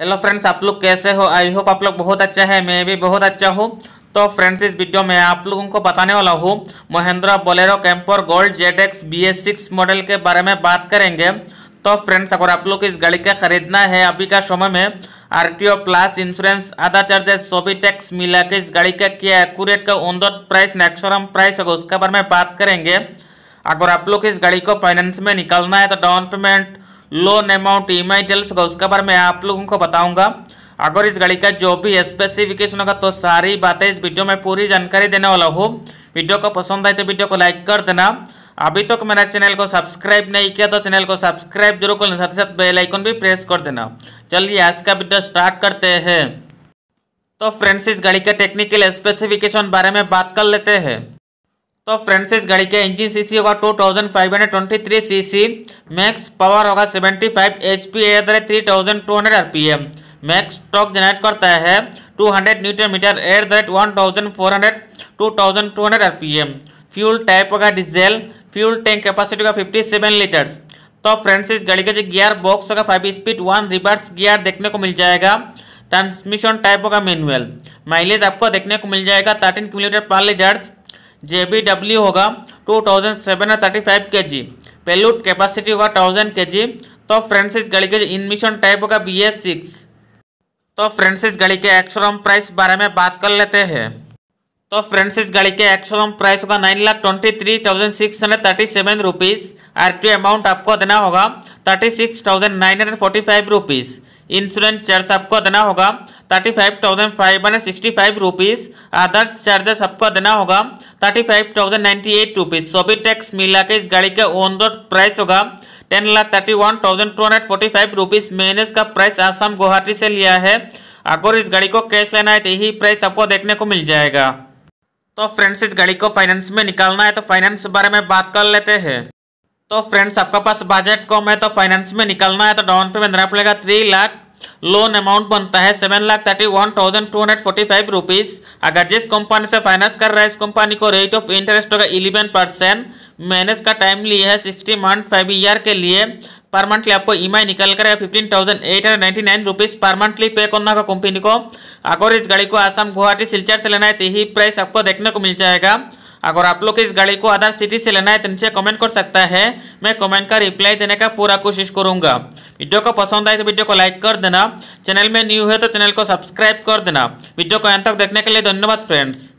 hello friends आप लोग कैसे हो आई होप आप लोग बहुत अच्छा है मैं भी बहुत अच्छा हूँ तो फ्रेंड्स इस वीडियो में आप लोगों को बताने वाला हूँ Mahindra Bolero Camper Gold Z X B S six model के बारे में बात करेंगे तो फ्रेंड्स अगर आप लोग इस गाड़ी का खरीदना है अभी का समय में R T O plus insurance आधा चार्जेस सभी टैक्स मिला के इस गाड़ी का क्या एक्यूरेट का ओनर प्राइस नेक्सोरम प्राइस होगा उसके बारे में बात करेंगे अगर आप लोग इस गाड़ी को फाइनेंस में निकालना है तो down payment loan amount E M का उसके बारे में आप लोगों को बताऊंगा अगर इस गाड़ी का जो भी स्पेसिफिकेशन होगा तो सारी बातें इस वीडियो में पूरी जानकारी देने वाला हूँ वीडियो को पसंद आए तो वीडियो को लाइक कर देना अभी तक तो मेरा चैनल को सब्सक्राइब नहीं किया तो चैनल को सब्सक्राइब जरूर कर साथ ही साथ बेल आइकन भी प्रेस कर देना चलिए आज का वीडियो स्टार्ट करते हैं तो फ्रेंड्स इस गाड़ी के टेक्निकल स्पेसिफिकेशन बारे में बात कर लेते हैं तो फ्रेंड्स इस गाड़ी के इंजन सीसी होगा two thousand five hundred twenty three C C max power होगा seventy five H P at the three thousand two hundred R P M max torque generate करता है two hundred newton metre at the rate one thousand four hundred two thousand two hundred R P M fuel type होगा diesel fuel tank capacity होगा fifty seven litres तो friends इस गाड़ी का जो gearbox होगा five speed one reverse gear देखने को मिल जाएगा ट्रांसमिशन टाइप होगा मैनुअल माइलेज आपको देखने को मिल जाएगा thirteen kilometre per litres J B W होगा two thousand seven thirty five K G पेलूट capacity होगा थाउजेंड के जी तो फ्रेंड्स इस गाड़ी के इनमिशन टाइप होगा बी एस सिक्स तो फ्रेंड्स इस गाड़ी के एक्सोरम प्राइस बारे में बात कर लेते हैं तो फ्रेंड्स इस गाड़ी के एक्सोरम प्राइस होगा nine lakh twenty three thousand six hundred thirty seven rupees R T amount आपको देना होगा thirty six thousand nine hundred forty five rupees insurance charge आपको देना होगा thirty five thousand five hundred sixty five rupees other charges आपको देना होगा thirty five thousand ninety eight rupees सभी टैक्स मिला के इस गाड़ी का ओन रोड प्राइस होगा ten lakh thirty one thousand two hundred forty five rupees मैनेज का प्राइस आसाम गुवाहाटी से लिया है अगर इस गाड़ी को कैश लेना है तो यही प्राइस आपको देखने को मिल जाएगा तो फ्रेंड्स इस गाड़ी को फाइनेंस में निकालना है तो फाइनेंस के बारे में बात कर लेते हैं तो फ्रेंड्स आपका पास बजट कम है तो फाइनेंस में निकलना है तो डाउन पेमेंट देना पड़ेगा थ्री लाख लोन अमाउंट बनता है seven lakh thirty one thousand two hundred forty five rupees अगर जिस कंपनी से फाइनेंस कर रहा है इस कंपनी को रेट ऑफ इंटरेस्ट होगा इलेवन परसेंट मैनेज का टाइम लिया है सिक्सटी मंथ फाइव ईयर के लिए पर मंथली आपको ई एम आई निकल कर fifteen thousand eight hundred ninety nine rupees पर मंथली पे करना होगा कंपनी को अगर इस गाड़ी को आसाम गुवाहाटी सिलचर से लेना है तो यही प्राइस आपको देखने को मिल जाएगा अगर आप लोग इस गाड़ी को अदर सिटी से लेना है तो नीचे कमेंट कर सकता है मैं कमेंट का रिप्लाई देने का पूरा कोशिश करूंगा वीडियो को पसंद आए तो वीडियो को लाइक कर देना चैनल में न्यू है तो चैनल को सब्सक्राइब कर देना वीडियो को अंत तक देखने के लिए धन्यवाद फ्रेंड्स